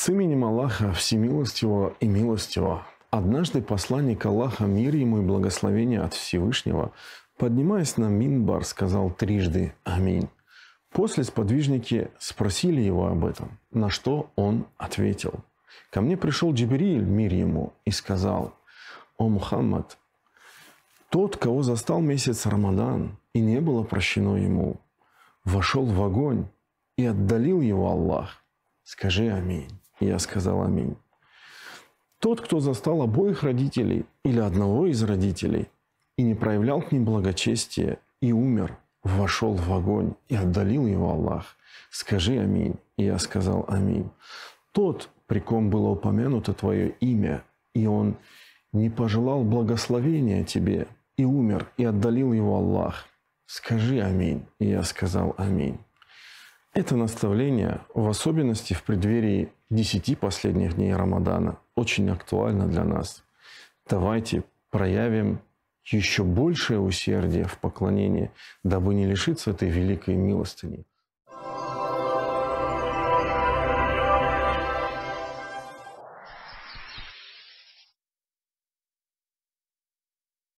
С именем Аллаха Всемилостивого и Милостивого. Однажды посланник Аллаха, мир ему и благословение от Всевышнего, поднимаясь на Минбар, сказал трижды «Аминь». После сподвижники спросили его об этом, на что он ответил. «Ко мне пришел Джибрииль, мир ему, и сказал, «О Мухаммад, тот, кого застал месяц Рамадан, и не было прощено ему, вошел в огонь, и отдалил его Аллах. Скажи аминь. Я сказал аминь. Тот, кто застал обоих родителей или одного из родителей и не проявлял к ним благочестия и умер, вошел в огонь и отдалил его Аллах. Скажи аминь. я сказал аминь. Тот, при ком было упомянуто твое имя, и он не пожелал благословения тебе, и умер, и отдалил его Аллах. Скажи аминь. я сказал аминь. Это наставление, в особенности в преддверии десяти последних дней Рамадана, очень актуально для нас. Давайте проявим еще большее усердие в поклонении, дабы не лишиться этой великой милостыни.